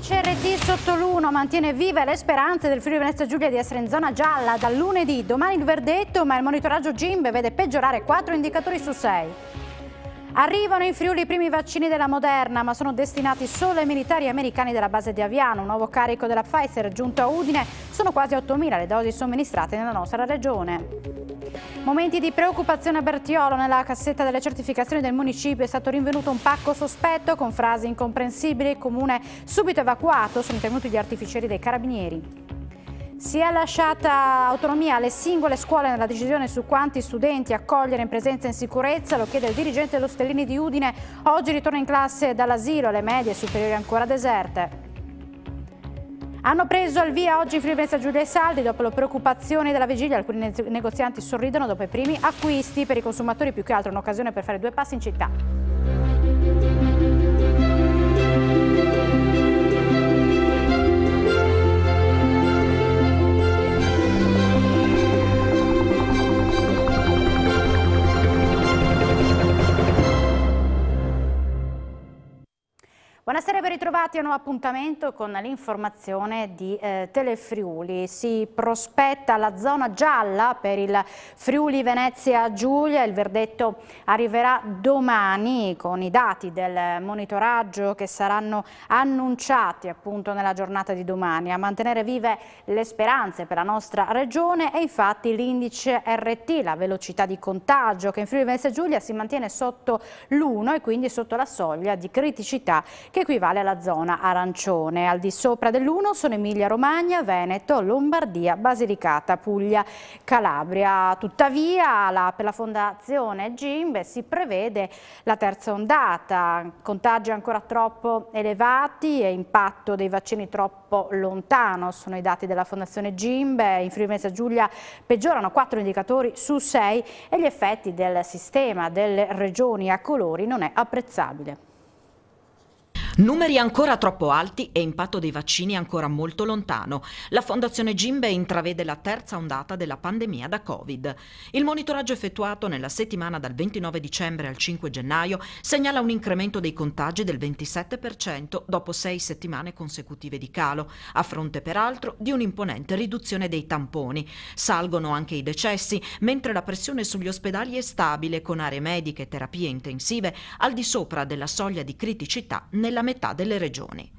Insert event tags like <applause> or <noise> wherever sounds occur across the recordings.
CRT sotto l'uno mantiene vive le speranze del Friuli Venezia Giulia di essere in zona gialla dal lunedì. Domani il verdetto, ma il monitoraggio GIMBE vede peggiorare 4 indicatori su 6. Arrivano in Friuli i primi vaccini della Moderna, ma sono destinati solo ai militari americani della base di Aviano. Un nuovo carico della Pfizer giunto a Udine. Sono quasi 8.000 le dosi somministrate nella nostra regione. Momenti di preoccupazione a Bertiolo nella cassetta delle certificazioni del municipio è stato rinvenuto un pacco sospetto con frasi incomprensibili, il comune subito evacuato, sono intervenuti gli artificieri dei carabinieri. Si è lasciata autonomia alle singole scuole nella decisione su quanti studenti accogliere in presenza e in sicurezza, lo chiede il dirigente dello Stellini di Udine, oggi ritorna in classe dall'asilo, le medie superiori ancora deserte. Hanno preso al via oggi Friulenza Giulia e Saldi. Dopo la preoccupazione della vigilia, alcuni negozianti sorridono dopo i primi acquisti per i consumatori, più che altro un'occasione per fare due passi in città. Buonasera e ben ritrovati a un nuovo appuntamento con l'informazione di eh, Telefriuli. Si prospetta la zona gialla per il Friuli Venezia Giulia, il verdetto arriverà domani con i dati del monitoraggio che saranno annunciati appunto nella giornata di domani. A mantenere vive le speranze per la nostra regione e infatti l'indice RT, la velocità di contagio che in Friuli Venezia Giulia si mantiene sotto l'1 e quindi sotto la soglia di criticità che equivale equivale alla zona arancione. Al di sopra dell'1 sono Emilia-Romagna, Veneto, Lombardia, Basilicata, Puglia, Calabria. Tuttavia la, per la fondazione Gimbe si prevede la terza ondata, contagi ancora troppo elevati e impatto dei vaccini troppo lontano. Sono i dati della fondazione Gimbe, in Friuli Venezia Giulia peggiorano 4 indicatori su 6 e gli effetti del sistema delle regioni a colori non è apprezzabile. Numeri ancora troppo alti e impatto dei vaccini ancora molto lontano. La Fondazione Gimbe intravede la terza ondata della pandemia da Covid. Il monitoraggio effettuato nella settimana dal 29 dicembre al 5 gennaio segnala un incremento dei contagi del 27% dopo sei settimane consecutive di calo, a fronte peraltro di un'imponente riduzione dei tamponi. Salgono anche i decessi, mentre la pressione sugli ospedali è stabile con aree mediche e terapie intensive al di sopra della soglia di criticità nella metà delle regioni.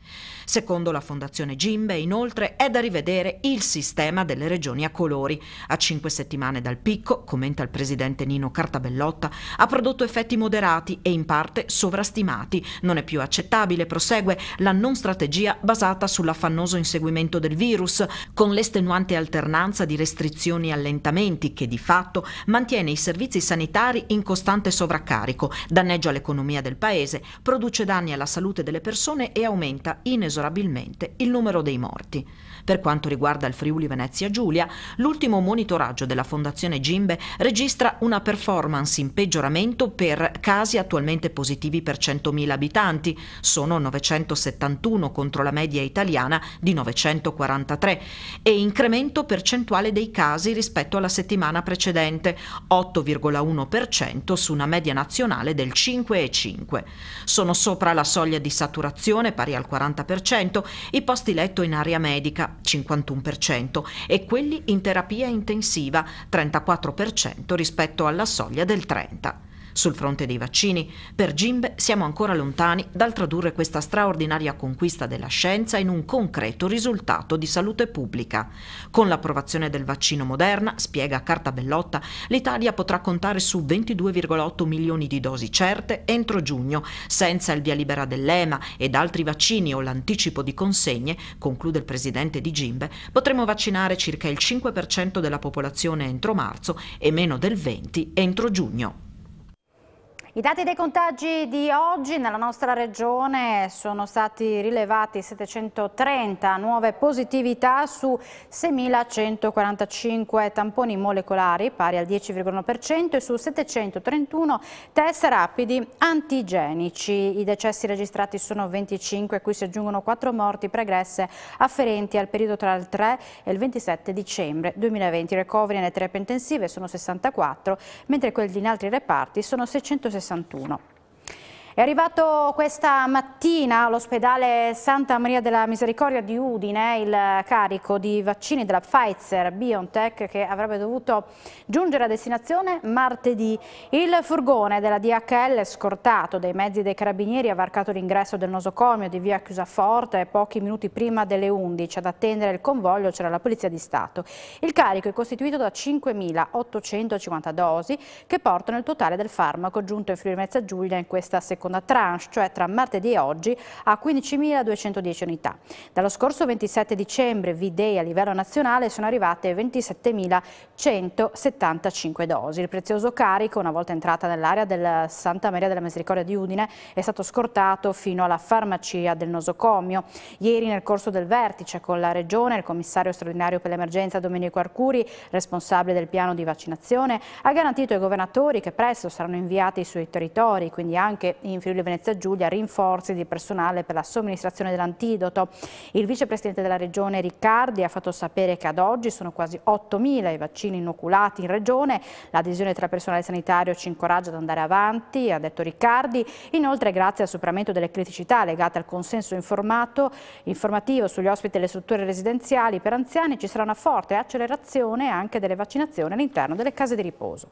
Secondo la Fondazione Gimbe, inoltre, è da rivedere il sistema delle regioni a colori. A cinque settimane dal picco, commenta il presidente Nino Cartabellotta, ha prodotto effetti moderati e in parte sovrastimati. Non è più accettabile, prosegue, la non strategia basata sull'affannoso inseguimento del virus, con l'estenuante alternanza di restrizioni e allentamenti che di fatto mantiene i servizi sanitari in costante sovraccarico, danneggia l'economia del paese, produce danni alla salute delle delle persone e aumenta inesorabilmente il numero dei morti. Per quanto riguarda il Friuli Venezia Giulia, l'ultimo monitoraggio della Fondazione Gimbe registra una performance in peggioramento per casi attualmente positivi per 100.000 abitanti, sono 971 contro la media italiana di 943, e incremento percentuale dei casi rispetto alla settimana precedente, 8,1% su una media nazionale del 5,5. Sono sopra la soglia di saturazione pari al 40%, i posti letto in area medica 51% e quelli in terapia intensiva 34% rispetto alla soglia del 30%. Sul fronte dei vaccini, per Gimbe siamo ancora lontani dal tradurre questa straordinaria conquista della scienza in un concreto risultato di salute pubblica. Con l'approvazione del vaccino Moderna, spiega Carta Bellotta, l'Italia potrà contare su 22,8 milioni di dosi certe entro giugno, senza il via libera dell'EMA ed altri vaccini o l'anticipo di consegne, conclude il presidente di Gimbe, potremo vaccinare circa il 5% della popolazione entro marzo e meno del 20% entro giugno. I dati dei contagi di oggi nella nostra regione sono stati rilevati 730 nuove positività su 6.145 tamponi molecolari pari al 10,1% e su 731 test rapidi antigenici. I decessi registrati sono 25 a cui si aggiungono 4 morti pregresse afferenti al periodo tra il 3 e il 27 dicembre 2020. I recovery nelle terapie intensive sono 64 mentre quelli in altri reparti sono 660. 61. È arrivato questa mattina all'ospedale Santa Maria della Misericordia di Udine il carico di vaccini della Pfizer BioNTech che avrebbe dovuto giungere a destinazione martedì. Il furgone della DHL scortato dai mezzi dei carabinieri ha varcato l'ingresso del nosocomio di via Chiusaforte pochi minuti prima delle 11. Ad attendere il convoglio c'era la Polizia di Stato. Il carico è costituito da 5.850 dosi che portano il totale del farmaco giunto in Friuli Mezza Giulia in questa seconda seconda tranche, cioè tra martedì e oggi, a 15.210 unità. Dallo scorso 27 dicembre, V-Day a livello nazionale, sono arrivate 27.175 dosi. Il prezioso carico, una volta entrata nell'area del Santa Maria della Misericordia di Udine, è stato scortato fino alla farmacia del nosocomio. Ieri, nel corso del vertice con la Regione, il commissario straordinario per l'emergenza Domenico Arcuri, responsabile del piano di vaccinazione, ha garantito ai governatori che presto saranno inviati sui territori, quindi anche in in Friuli Venezia Giulia rinforzi di personale per la somministrazione dell'antidoto. Il vicepresidente della regione Riccardi ha fatto sapere che ad oggi sono quasi 8.000 i vaccini inoculati in regione. L'adesione tra personale sanitario ci incoraggia ad andare avanti, ha detto Riccardi. Inoltre, grazie al superamento delle criticità legate al consenso informato, informativo sugli ospiti e le strutture residenziali per anziani, ci sarà una forte accelerazione anche delle vaccinazioni all'interno delle case di riposo.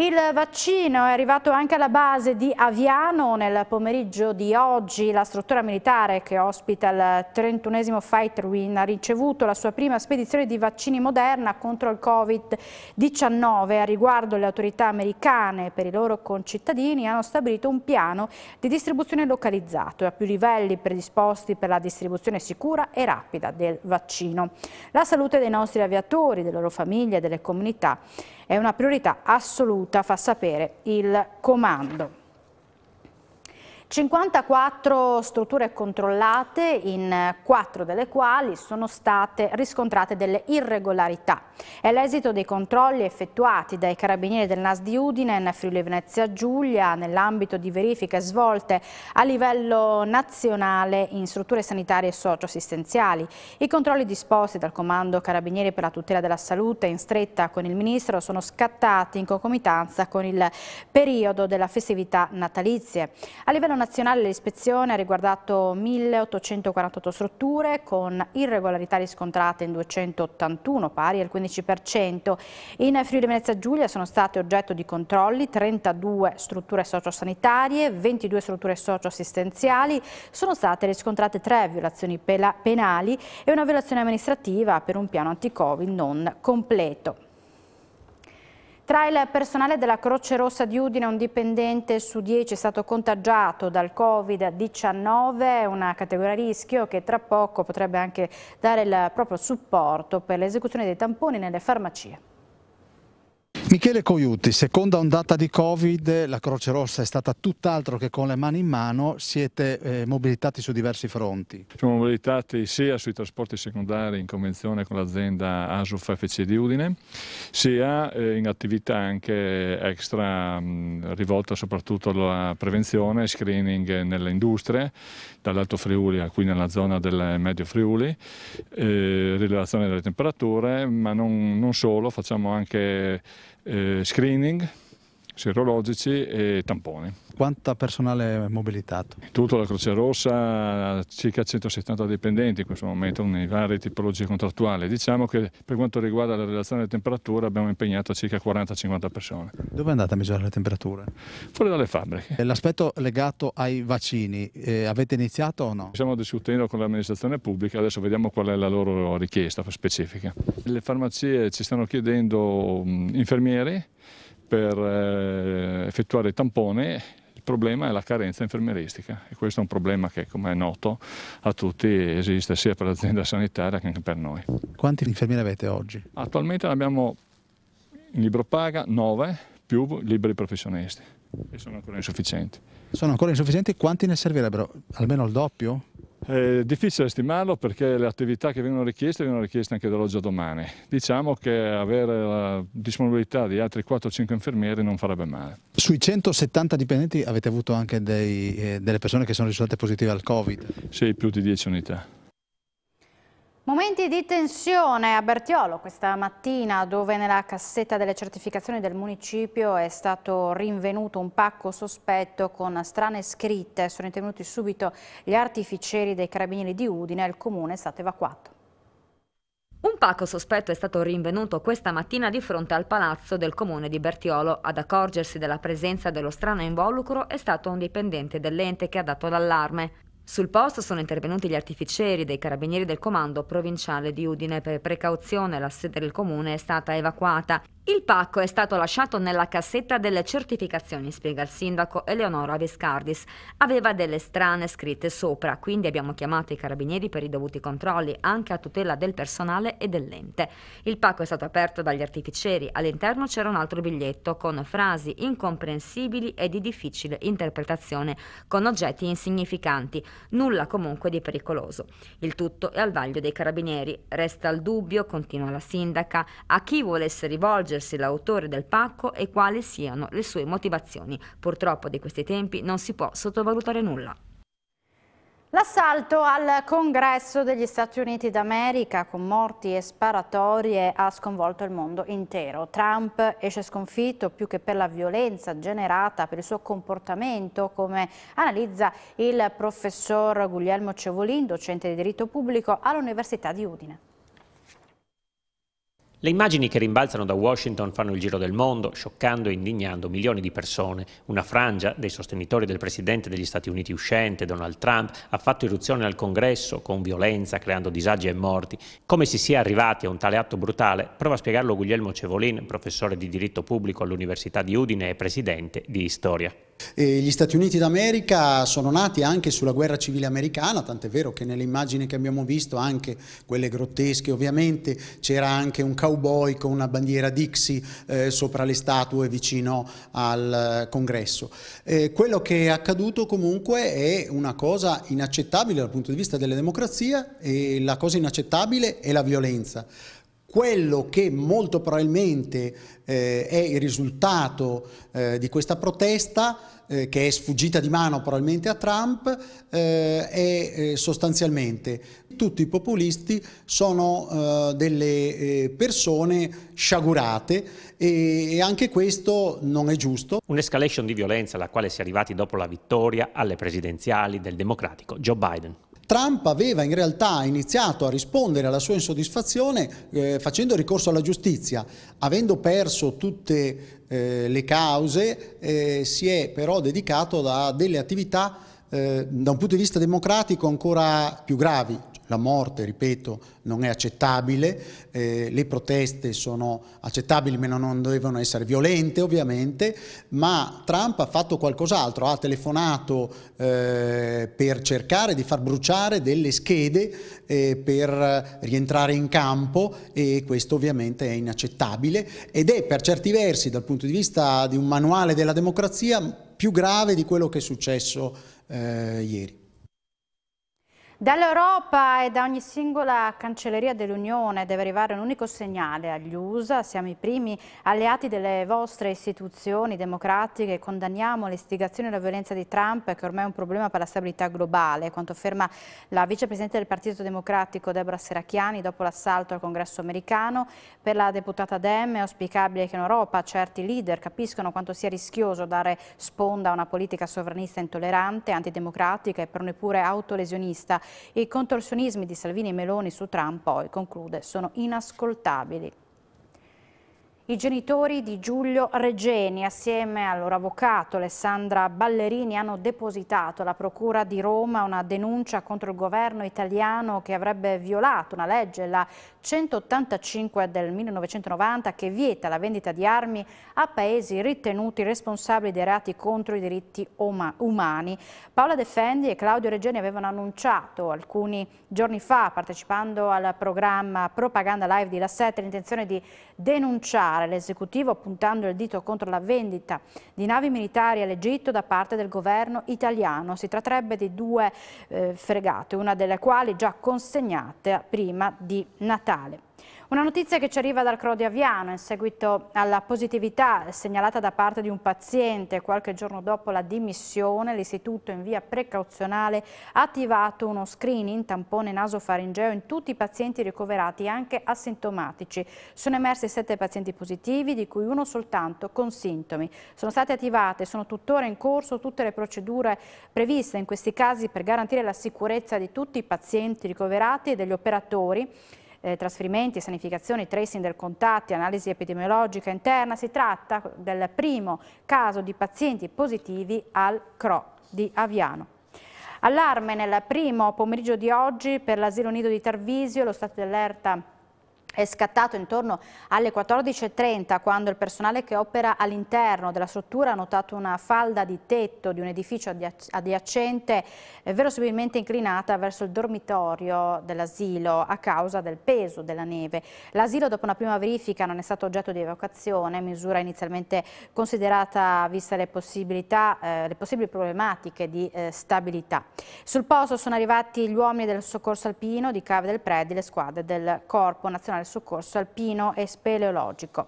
Il vaccino è arrivato anche alla base di Aviano nel pomeriggio di oggi. La struttura militare che ospita il 31 Fighter Win ha ricevuto la sua prima spedizione di vaccini moderna contro il Covid-19. A riguardo le autorità americane per i loro concittadini hanno stabilito un piano di distribuzione localizzato a più livelli predisposti per la distribuzione sicura e rapida del vaccino. La salute dei nostri aviatori, delle loro famiglie e delle comunità è una priorità assoluta tenuta, fa sapere il comando. 54 strutture controllate, in 4 delle quali sono state riscontrate delle irregolarità. È l'esito dei controlli effettuati dai carabinieri del NAS di Udine in Friuli Venezia Giulia nell'ambito di verifiche svolte a livello nazionale in strutture sanitarie e socioassistenziali. I controlli disposti dal Comando Carabinieri per la tutela della salute in stretta con il Ministro sono scattati in concomitanza con il periodo della festività natalizie. A livello nazionale l'ispezione ha riguardato 1.848 strutture con irregolarità riscontrate in 281 pari al 15%. In Friuli Venezia Giulia sono state oggetto di controlli 32 strutture sociosanitarie, 22 strutture socioassistenziali, sono state riscontrate 3 violazioni penali e una violazione amministrativa per un piano anti-covid non completo. Tra il personale della Croce Rossa di Udine un dipendente su 10 è stato contagiato dal Covid-19, una categoria a rischio che tra poco potrebbe anche dare il proprio supporto per l'esecuzione dei tamponi nelle farmacie. Michele Coiuti, seconda ondata di Covid, la Croce Rossa è stata tutt'altro che con le mani in mano, siete eh, mobilitati su diversi fronti. Siamo mobilitati sia sui trasporti secondari in convenzione con l'azienda ASUF FC di Udine, sia eh, in attività anche extra mh, rivolta soprattutto alla prevenzione, screening nelle industrie, dall'Alto Friuli a qui nella zona del Medio Friuli, eh, rilevazione delle temperature, ma non, non solo, facciamo anche eh, screening serologici e tamponi. Quanta personale è mobilitato? Tutto la Croce Rossa, circa 170 dipendenti in questo momento nei vari tipologie contrattuali. Diciamo che per quanto riguarda la relazione delle temperature abbiamo impegnato circa 40-50 persone. Dove andate a misurare le temperature? Fuori dalle fabbriche. L'aspetto legato ai vaccini, eh, avete iniziato o no? Stiamo discutendo con l'amministrazione pubblica, adesso vediamo qual è la loro richiesta specifica. Le farmacie ci stanno chiedendo mh, infermieri per eh, effettuare il tampone il problema è la carenza infermieristica e questo è un problema che come è noto a tutti esiste sia per l'azienda sanitaria che anche per noi. Quanti infermieri avete oggi? Attualmente ne abbiamo in libro paga 9 più liberi professionisti e sono ancora insufficienti. Sono ancora insufficienti, quanti ne servirebbero? Almeno il doppio? Eh, è difficile stimarlo perché le attività che vengono richieste vengono richieste anche dall'oggi a domani. Diciamo che avere la disponibilità di altri 4-5 infermieri non farebbe male. Sui 170 dipendenti avete avuto anche dei, eh, delle persone che sono risultate positive al Covid? Sì, più di 10 unità. Momenti di tensione a Bertiolo questa mattina dove nella cassetta delle certificazioni del municipio è stato rinvenuto un pacco sospetto con strane scritte. Sono intervenuti subito gli artificieri dei carabinieri di Udine e il comune è stato evacuato. Un pacco sospetto è stato rinvenuto questa mattina di fronte al palazzo del comune di Bertiolo. Ad accorgersi della presenza dello strano involucro è stato un dipendente dell'ente che ha dato l'allarme. Sul posto sono intervenuti gli artificieri dei carabinieri del comando provinciale di Udine. Per precauzione la sede del comune è stata evacuata. Il pacco è stato lasciato nella cassetta delle certificazioni, spiega il sindaco Eleonora Viscardis. Aveva delle strane scritte sopra, quindi abbiamo chiamato i carabinieri per i dovuti controlli, anche a tutela del personale e dell'ente. Il pacco è stato aperto dagli artificieri. All'interno c'era un altro biglietto con frasi incomprensibili e di difficile interpretazione, con oggetti insignificanti nulla comunque di pericoloso. Il tutto è al vaglio dei carabinieri. Resta il dubbio, continua la sindaca, a chi volesse rivolgersi l'autore del pacco e quali siano le sue motivazioni. Purtroppo di questi tempi non si può sottovalutare nulla. L'assalto al congresso degli Stati Uniti d'America con morti e sparatorie ha sconvolto il mondo intero. Trump esce sconfitto più che per la violenza generata per il suo comportamento, come analizza il professor Guglielmo Cevolin, docente di diritto pubblico all'Università di Udine. Le immagini che rimbalzano da Washington fanno il giro del mondo, scioccando e indignando milioni di persone. Una frangia dei sostenitori del presidente degli Stati Uniti uscente, Donald Trump, ha fatto irruzione al congresso con violenza, creando disagi e morti. Come si sia arrivati a un tale atto brutale, prova a spiegarlo Guglielmo Cevolin, professore di diritto pubblico all'Università di Udine e presidente di Storia. E gli Stati Uniti d'America sono nati anche sulla guerra civile americana, tant'è vero che nelle immagini che abbiamo visto, anche quelle grottesche ovviamente, c'era anche un cowboy con una bandiera Dixie eh, sopra le statue vicino al eh, congresso. Eh, quello che è accaduto comunque è una cosa inaccettabile dal punto di vista della democrazia e la cosa inaccettabile è la violenza. Quello che molto probabilmente eh, è il risultato eh, di questa protesta, eh, che è sfuggita di mano probabilmente a Trump, eh, è eh, sostanzialmente tutti i populisti sono eh, delle persone sciagurate e, e anche questo non è giusto. Un'escalation di violenza alla quale si è arrivati dopo la vittoria alle presidenziali del democratico Joe Biden. Trump aveva in realtà iniziato a rispondere alla sua insoddisfazione eh, facendo ricorso alla giustizia, avendo perso tutte eh, le cause, eh, si è però dedicato a delle attività eh, da un punto di vista democratico ancora più gravi, la morte, ripeto, non è accettabile, eh, le proteste sono accettabili ma non devono essere violente ovviamente, ma Trump ha fatto qualcos'altro, ha telefonato eh, per cercare di far bruciare delle schede eh, per rientrare in campo e questo ovviamente è inaccettabile ed è per certi versi dal punto di vista di un manuale della democrazia più grave di quello che è successo eh, ieri. Dall'Europa e da ogni singola cancelleria dell'Unione deve arrivare un unico segnale agli USA. Siamo i primi alleati delle vostre istituzioni democratiche. Condanniamo l'istigazione e la violenza di Trump, che ormai è un problema per la stabilità globale, quanto afferma la vicepresidente del Partito Democratico Deborah Seracchiani dopo l'assalto al congresso americano. Per la deputata Dem è auspicabile che in Europa certi leader capiscano quanto sia rischioso dare sponda a una politica sovranista intollerante, antidemocratica e per neppure autolesionista i contorsionismi di Salvini e Meloni su Trump poi, conclude, sono inascoltabili. I genitori di Giulio Regeni assieme al loro avvocato Alessandra Ballerini hanno depositato alla Procura di Roma una denuncia contro il governo italiano che avrebbe violato una legge, la 185 del 1990 che vieta la vendita di armi a paesi ritenuti responsabili dei reati contro i diritti umani. Paola Defendi e Claudio Regeni avevano annunciato alcuni giorni fa, partecipando al programma Propaganda Live di La Sette l'intenzione di denunciare l'esecutivo puntando il dito contro la vendita di navi militari all'Egitto da parte del governo italiano. Si tratterebbe di due eh, fregate, una delle quali già consegnate prima di Natale ambientale. Una notizia che ci arriva dal Aviano in seguito alla positività segnalata da parte di un paziente qualche giorno dopo la dimissione, l'istituto in via precauzionale ha attivato uno screening tampone nasofaringeo in tutti i pazienti ricoverati anche asintomatici. Sono emersi sette pazienti positivi di cui uno soltanto con sintomi. Sono state attivate e sono tuttora in corso tutte le procedure previste in questi casi per garantire la sicurezza di tutti i pazienti ricoverati e degli operatori eh, trasferimenti, sanificazioni, tracing del contatti, analisi epidemiologica interna. Si tratta del primo caso di pazienti positivi al CRO di Aviano. Allarme nel primo pomeriggio di oggi per l'asilo nido di Tarvisio, lo stato di allerta è scattato intorno alle 14.30 quando il personale che opera all'interno della struttura ha notato una falda di tetto di un edificio adiacente eh, verosimilmente inclinata verso il dormitorio dell'asilo a causa del peso della neve. L'asilo dopo una prima verifica non è stato oggetto di evacuazione, misura inizialmente considerata vista le, possibilità, eh, le possibili problematiche di eh, stabilità. Sul posto sono arrivati gli uomini del soccorso alpino di Cave del Predi, le squadre del Corpo Nazionale soccorso alpino e speleologico.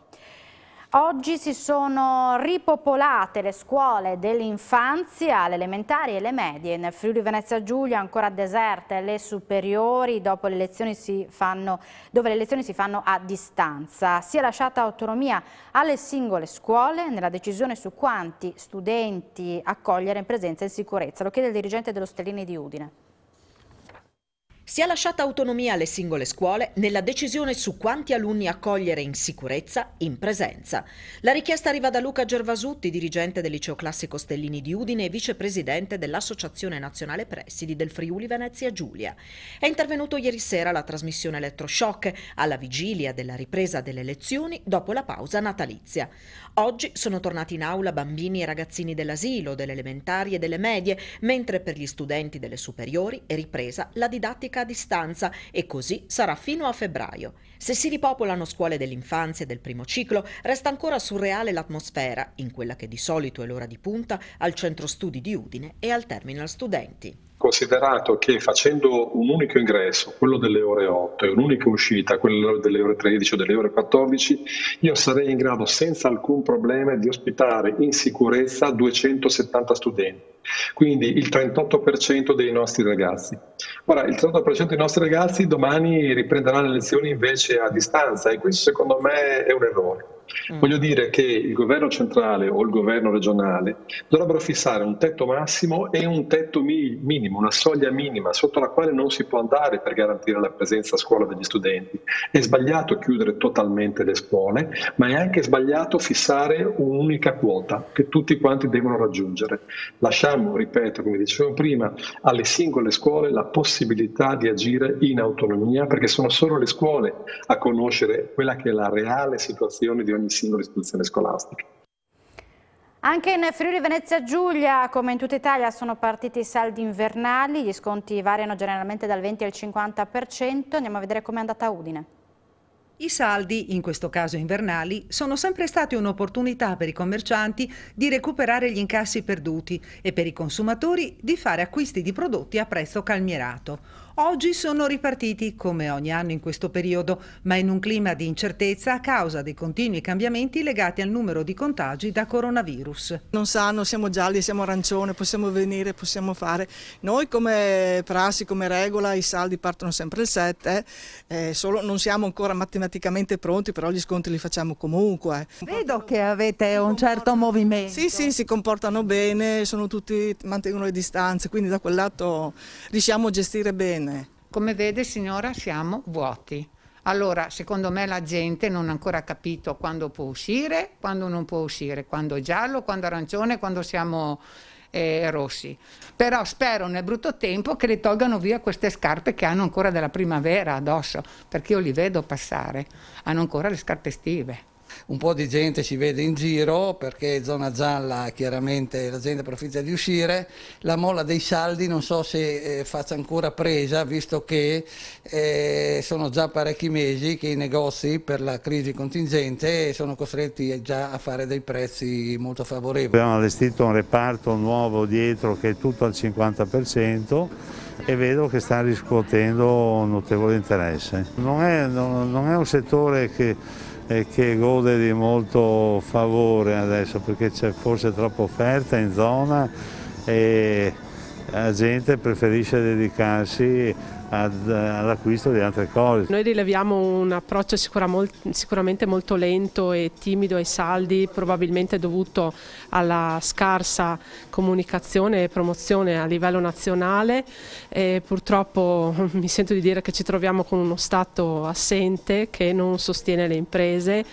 Oggi si sono ripopolate le scuole dell'infanzia, le elementari e le medie. In Friuli Venezia Giulia ancora deserte le superiori le fanno, dove le lezioni si fanno a distanza. Si è lasciata autonomia alle singole scuole nella decisione su quanti studenti accogliere in presenza e in sicurezza. Lo chiede il dirigente dello Stellini di Udine. Si è lasciata autonomia alle singole scuole nella decisione su quanti alunni accogliere in sicurezza in presenza. La richiesta arriva da Luca Gervasutti, dirigente del liceo classico Stellini di Udine e vicepresidente dell'Associazione Nazionale Presidi del Friuli Venezia Giulia. È intervenuto ieri sera la trasmissione Elettroshock alla vigilia della ripresa delle lezioni dopo la pausa natalizia. Oggi sono tornati in aula bambini e ragazzini dell'asilo, delle elementari e delle medie, mentre per gli studenti delle superiori è ripresa la didattica a distanza e così sarà fino a febbraio. Se si ripopolano scuole dell'infanzia e del primo ciclo, resta ancora surreale l'atmosfera, in quella che di solito è l'ora di punta, al centro studi di Udine e al Terminal Studenti considerato che facendo un unico ingresso, quello delle ore 8, e un'unica uscita, quello delle ore 13 o delle ore 14, io sarei in grado senza alcun problema di ospitare in sicurezza 270 studenti, quindi il 38% dei nostri ragazzi. Ora, il 38% dei nostri ragazzi domani riprenderà le lezioni invece a distanza e questo secondo me è un errore Mm. Voglio dire che il governo centrale o il governo regionale dovrebbero fissare un tetto massimo e un tetto mi- minimo, una soglia minima sotto la quale non si può andare per garantire la presenza a scuola degli studenti. È sbagliato chiudere totalmente le scuole, ma è anche sbagliato fissare un'unica quota che tutti quanti devono raggiungere. Lasciamo, ripeto, come dicevo prima, alle singole scuole la possibilità di agire in autonomia perché sono solo le scuole a conoscere quella che è la reale situazione di ogni ogni singola istituzione scolastica. Anche in Friuli Venezia Giulia, come in tutta Italia, sono partiti i saldi invernali, gli sconti variano generalmente dal 20 al 50%, andiamo a vedere come è andata Udine. I saldi, in questo caso invernali, sono sempre stati un'opportunità per i commercianti di recuperare gli incassi perduti e per i consumatori di fare acquisti di prodotti a prezzo calmierato. Oggi sono ripartiti come ogni anno in questo periodo, ma in un clima di incertezza a causa dei continui cambiamenti legati al numero di contagi da coronavirus. Non sanno, siamo gialli, siamo arancione, possiamo venire, possiamo fare. Noi come prassi, come regola, i saldi partono sempre il 7, eh, solo non siamo ancora matematicamente pronti, però gli scontri li facciamo comunque. Vedo che avete un certo movimento. Sì, sì, si comportano bene, tutti, mantengono le distanze, quindi da quel lato riusciamo a gestire bene come? Come vede signora siamo vuoti. Allora, secondo me la gente non ha ancora capito quando può uscire, quando non può uscire, quando è giallo, quando è arancione, quando siamo eh, rossi. Però spero nel brutto tempo che le tolgano via queste scarpe che hanno ancora della primavera addosso, perché io li vedo passare, hanno ancora le scarpe estive un po' di gente si vede in giro perché zona gialla chiaramente la gente approfitta di uscire, la molla dei saldi non so se eh, faccia ancora presa visto che eh, sono già parecchi mesi che i negozi per la crisi contingente sono costretti già a fare dei prezzi molto favorevoli. Abbiamo allestito un reparto nuovo dietro che è tutto al 50% e vedo che sta riscuotendo notevole interesse. Non è, non, non è un settore che e che gode di molto favore adesso perché c'è forse troppa offerta in zona e la gente preferisce dedicarsi eh, all'acquisto di altre cose. Noi rileviamo un approccio sicuramente molto lento e timido ai saldi, probabilmente dovuto alla scarsa comunicazione e promozione a livello nazionale. E purtroppo <laughs> mi sento di dire che ci troviamo con uno Stato assente che non sostiene le imprese.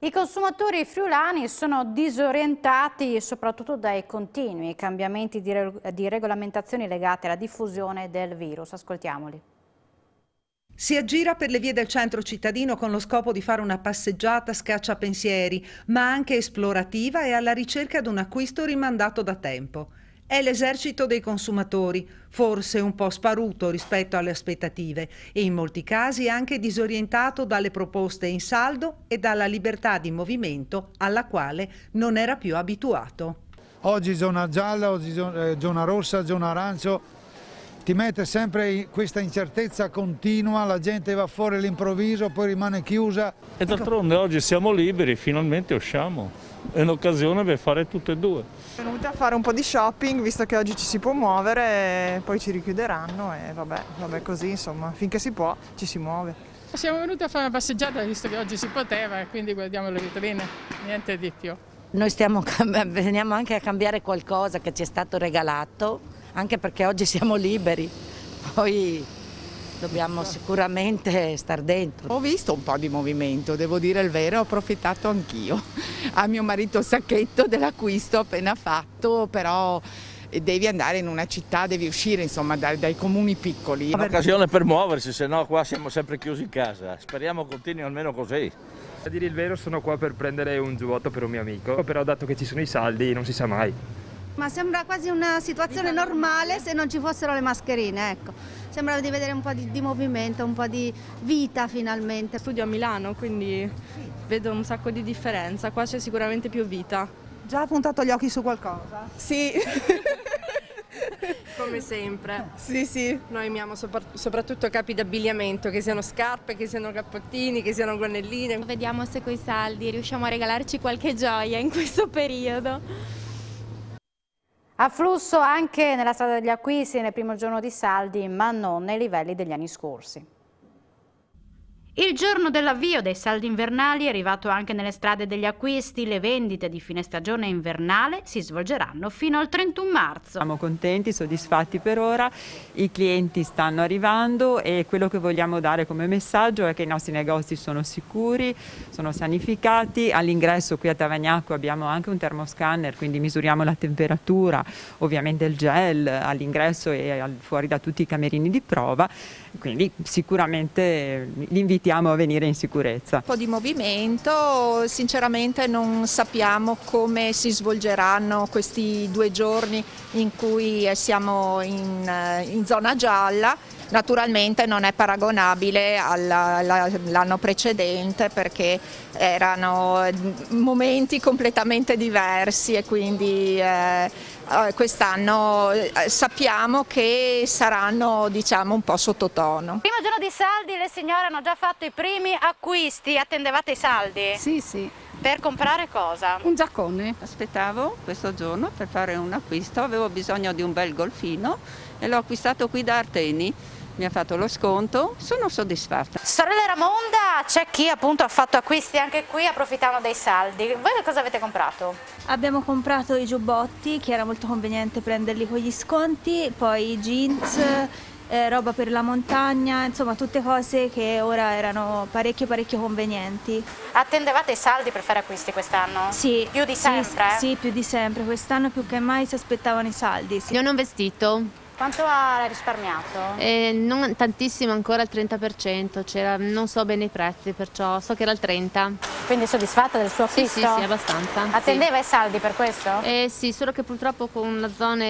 I consumatori friulani sono disorientati soprattutto dai continui cambiamenti di, reg di, regolamentazioni legate alla diffusione del virus. Ascoltiamoli. Si aggira per le vie del centro cittadino con lo scopo di fare una passeggiata scaccia pensieri, ma anche esplorativa e alla ricerca di un acquisto rimandato da tempo. È l'esercito dei consumatori, forse un po' sparuto rispetto alle aspettative e in molti casi anche disorientato dalle proposte in saldo e dalla libertà di movimento alla quale non era più abituato. Oggi zona gialla, oggi eh, zona rossa, zona arancio, ti mette sempre in questa incertezza continua, la gente va fuori all'improvviso, poi rimane chiusa. E d'altronde oggi siamo liberi, finalmente usciamo. È un'occasione per fare tutte e due. Sono a fare un po' di shopping, visto che oggi ci si può muovere, poi ci richiuderanno e vabbè, vabbè così insomma, finché si può ci si muove. Siamo venuti a fare una passeggiata visto che oggi si poteva e quindi guardiamo le vetrine, niente di più. Noi stiamo, <laughs> veniamo anche a cambiare qualcosa che ci è stato regalato anche perché oggi siamo liberi, poi dobbiamo sicuramente star dentro. Ho visto un po' di movimento, devo dire il vero, ho approfittato anch'io. A mio marito sacchetto dell'acquisto appena fatto, però eh, devi andare in una città, devi uscire insomma dai, dai comuni piccoli. È un'occasione per muoversi, se no qua siamo sempre chiusi in casa. Speriamo continui almeno così. A dire il vero sono qua per prendere un giubbotto per un mio amico, però dato che ci sono i saldi non si sa mai ma sembra quasi una situazione normale se non ci fossero le mascherine, ecco. Sembra di vedere un po' di, di, movimento, un po' di vita finalmente. Studio a Milano, quindi vedo un sacco di differenza, qua c'è sicuramente più vita. Già ha puntato gli occhi su qualcosa? Sì. <laughs> Come sempre. Sì, sì. Noi amiamo sopra soprattutto capi d'abbigliamento, che siano scarpe, che siano cappottini, che siano gonnelline. Vediamo se coi saldi riusciamo a regalarci qualche gioia in questo periodo. Afflusso anche nella strada degli acquisti nel primo giorno di saldi, ma non nei livelli degli anni scorsi. Il giorno dell'avvio dei saldi invernali è arrivato anche nelle strade degli acquisti. Le vendite di fine stagione invernale si svolgeranno fino al 31 marzo. Siamo contenti, soddisfatti per ora, i clienti stanno arrivando e quello che vogliamo dare come messaggio è che i nostri negozi sono sicuri, sono sanificati. All'ingresso qui a Tavagnacco abbiamo anche un termoscanner, quindi misuriamo la temperatura, ovviamente il gel all'ingresso e fuori da tutti i camerini di prova. Quindi sicuramente l'invito aiutiamo a venire in sicurezza. Un po' di movimento, sinceramente non sappiamo come si svolgeranno questi due giorni in cui eh, siamo in, eh, in zona gialla naturalmente non è paragonabile all'anno precedente perché erano momenti completamente diversi e quindi eh, eh, quest'anno eh, sappiamo che saranno diciamo, un po' sottotono. Primo giorno di saldi le signore hanno già fatto i primi acquisti, attendevate i saldi? Sì, sì. Per comprare cosa? Un giaccone. Aspettavo questo giorno per fare un acquisto, avevo bisogno di un bel golfino e l'ho acquistato qui da Arteni mi ha fatto lo sconto, sono soddisfatta. Sorella Ramonda, c'è chi appunto ha fatto acquisti anche qui approfittando dei saldi. Voi cosa avete comprato? Abbiamo comprato i giubbotti, che era molto conveniente prenderli con gli sconti, poi i jeans, eh, roba per la montagna, insomma tutte cose che ora erano parecchio parecchio convenienti. Attendevate i saldi per fare acquisti quest'anno? Sì. Più di sempre? Sì, sì più di sempre, quest'anno più che mai si aspettavano i saldi. Sì. Non ho vestito quanto ha risparmiato? Eh, non tantissimo, ancora il 30%, non so bene i prezzi, perciò so che era il 30%. Quindi soddisfatta del suo acquisto? Sì, sì, sì abbastanza. Attendeva sì. i saldi per questo? Eh, sì, solo che purtroppo con la zona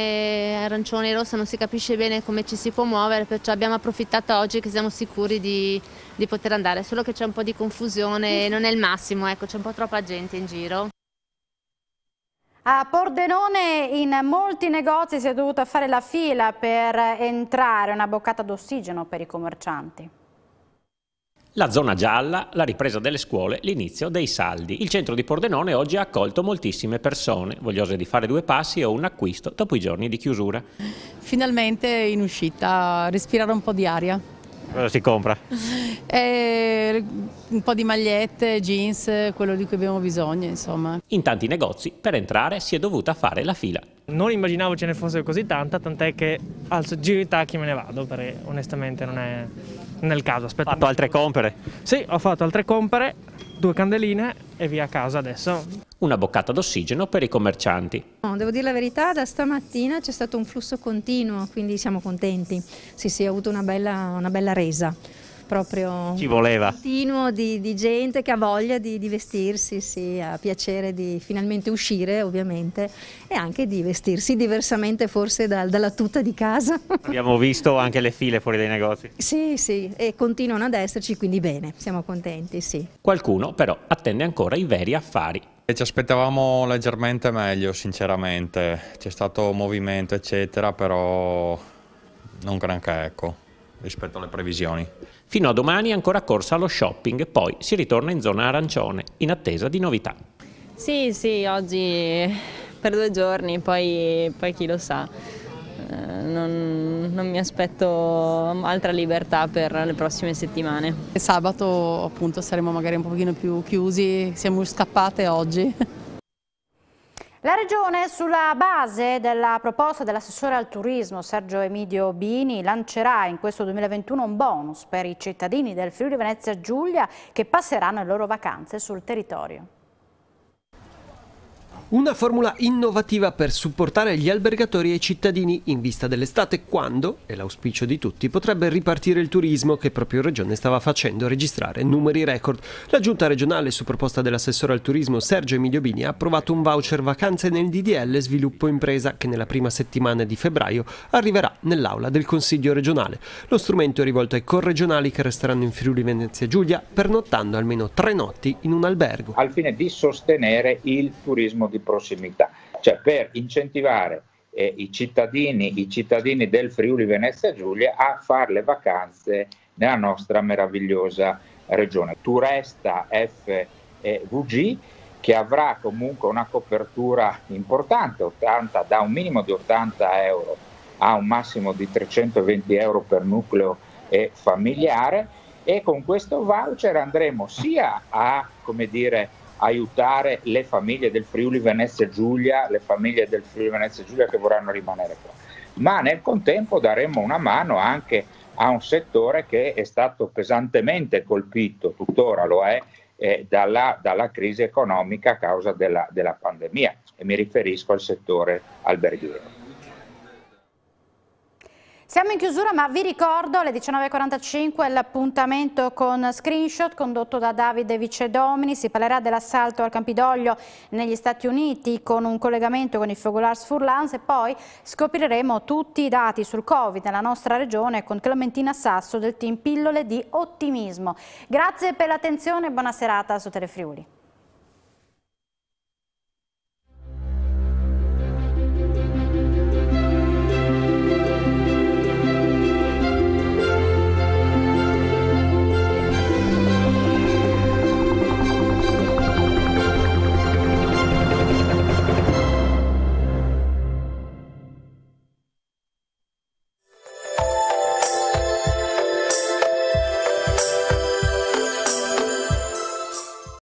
arancione e rossa non si capisce bene come ci si può muovere, perciò abbiamo approfittato oggi che siamo sicuri di, di poter andare, solo che c'è un po' di confusione, mm. non è il massimo, ecco, c'è un po' troppa gente in giro. A Pordenone in molti negozi si è dovuta fare la fila per entrare, una boccata d'ossigeno per i commercianti. La zona gialla, la ripresa delle scuole, l'inizio dei saldi. Il centro di Pordenone oggi ha accolto moltissime persone, vogliose di fare due passi o un acquisto dopo i giorni di chiusura. Finalmente in uscita, respirare un po' di aria. Cosa si compra? Eh, un po' di magliette, jeans, quello di cui abbiamo bisogno insomma. In tanti negozi per entrare si è dovuta fare la fila. Non immaginavo ce ne fosse così tanta, tant'è che alzo giro i tacchi e me ne vado perché onestamente non è, nel caso. ho fatto altre compere? Sì, ho fatto altre compere due candeline e via a casa adesso. Una boccata d'ossigeno per i commercianti. No, devo dire la verità, da stamattina c'è stato un flusso continuo, quindi siamo contenti. Sì, sì, ha avuto una bella, una bella resa proprio Ci voleva. continuo di, di gente che ha voglia di, di vestirsi, sì, ha piacere di finalmente uscire ovviamente e anche di vestirsi diversamente forse dal, dalla tuta di casa. <laughs> Abbiamo visto anche le file fuori dai negozi. Sì, sì, e continuano ad esserci, quindi bene, siamo contenti, sì. Qualcuno però attende ancora i veri affari ci aspettavamo leggermente meglio, sinceramente. C'è stato movimento, eccetera, però non granché, ecco, rispetto alle previsioni. Fino a domani ancora corsa allo shopping, poi si ritorna in zona arancione, in attesa di novità. Sì, sì, oggi per due giorni, poi, poi chi lo sa. Eh, non, non, mi aspetto altra libertà per le prossime settimane. Sabato appunto saremo magari un pochino più chiusi, siamo scappate oggi. La Regione, sulla base della proposta dell'assessore al turismo Sergio Emidio Bini, lancerà in questo 2021 un bonus per i cittadini del Friuli Venezia Giulia che passeranno le loro vacanze sul territorio. Una formula innovativa per supportare gli albergatori e i cittadini in vista dell'estate quando, è l'auspicio di tutti, potrebbe ripartire il turismo che proprio Regione stava facendo registrare numeri record. La giunta regionale su proposta dell'assessore al turismo Sergio Emilio Bini ha approvato un voucher vacanze nel DDL Sviluppo Impresa che nella prima settimana di febbraio arriverà nell'aula del Consiglio regionale. Lo strumento è rivolto ai corregionali che resteranno in Friuli Venezia Giulia pernottando almeno tre notti in un albergo. Al fine di sostenere il turismo di di prossimità, cioè per incentivare eh, i, cittadini, i cittadini del Friuli Venezia Giulia a fare le vacanze nella nostra meravigliosa regione. Turesta FVG che avrà comunque una copertura importante, 80, da un minimo di 80 euro a un massimo di 320 euro per nucleo e familiare e con questo voucher andremo sia a come dire, aiutare le famiglie del Friuli Venezia Giulia, le famiglie del Friuli Venezia Giulia che vorranno rimanere qua. Ma nel contempo daremo una mano anche a un settore che è stato pesantemente colpito, tuttora lo è, eh, dalla, dalla, crisi economica a causa della, della pandemia e mi riferisco al settore alberghiero. Siamo in chiusura ma vi ricordo alle 19.45 l'appuntamento con Screenshot condotto da Davide Vicedomini, si parlerà dell'assalto al Campidoglio negli Stati Uniti con un collegamento con il Fogolars Furlans e poi scopriremo tutti i dati sul Covid nella nostra regione con Clementina Sasso del team Pillole di Ottimismo. Grazie per l'attenzione e buona serata su Telefriuli.